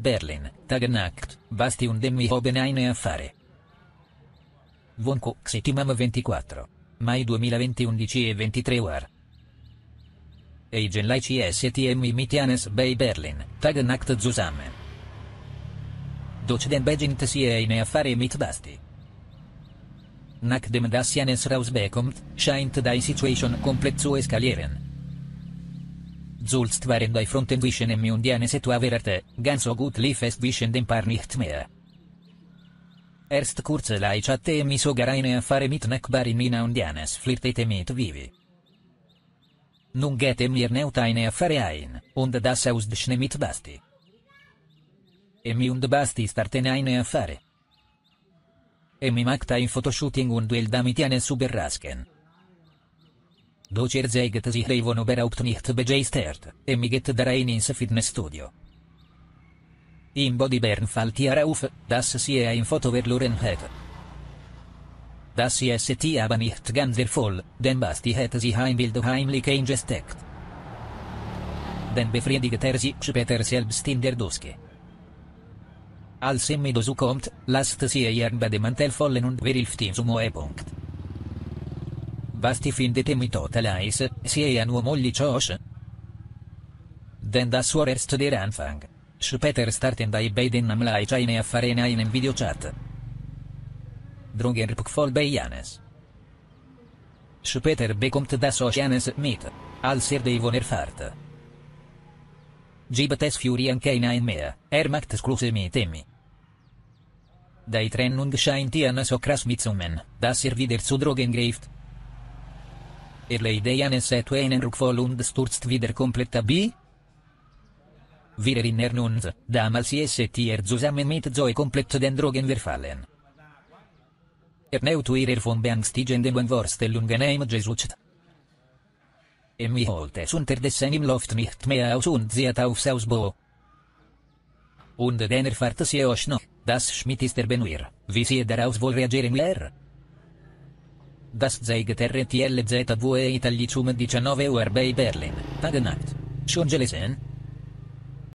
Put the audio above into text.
Berlin, Tagenacht, Basti und dem Hobeneine Affare. Von Kuxitimam 24. Mai 2020 11 e 23 UR. Eigen Laici STM Mitianes bei Berlin, Tagenacht zusammen. Doceden den Begint sie in Affare mit Basti. Nach dem Dassianes Rausbekommt, scheint die Situation komplett zu eskalieren. Zulstweren bei Fronten Wischenem und Diane Setuavererte, ganz so gut liefest Wischenden Paar nicht mehr. Erst kurz lai chatte e mi sogareine a fare mit nekbari mina undianes flirtete mit vivi. Nun gete mir neutaine a fare ein, und das ausdschne mit basti. E mi und basti starteneine a fare. E mi magta in fotoshooting und el damitiane suberrasken. Docher Zeget sich Reivon überhaupt nicht begeistert, emiget der Rein ins Fitnessstudio. Im body bern falti auf, das sie ein Foto verloren hat. Das sie st aber nicht ganzer voll, denn Basti hat sie heimbild heimlich eingesteckt. Den befriedigt er sich später selbst in der Duske. Als Emmy dazu kommt, lasst sie ihren Bademantel vollen und wirft ihn zum Höhepunkt. Basti findetemitotalais, sie an uomolli Josh. Den das Warerst der Anfang. Später starten die beiden am Leichaine Affarena in en Videochat. Dronger Pukfol Bejanes. Später bekommt das Oceanes mit. Als er die Wohnerfahrt. Gibates Fury Ankeina in Mea, Ermacht Scluse mi temi. Dai Trennung scheint ian so krass mitzummen, das er wieder zu Drogen greift, Er leideiane set einen und sturzt wieder kompletta B? Wir erinnern uns, damals ist er zusammen mit Zoe komplett den Drogen verfallen. Er neut ihrer von beangstigenden Vorstellungen im Jesucht. Em mi holte sunt dessen im Loft nicht mehr aus und sieht aufs Ausbau. Und den erfahrt sie auch noch, das Schmidt ist er benuir, wie sie daraus wohl reagieren leer. Das Zeigt RTLZVE Italicum 19 Uhr bei Berlin, Tagenacht. Schon gelesen?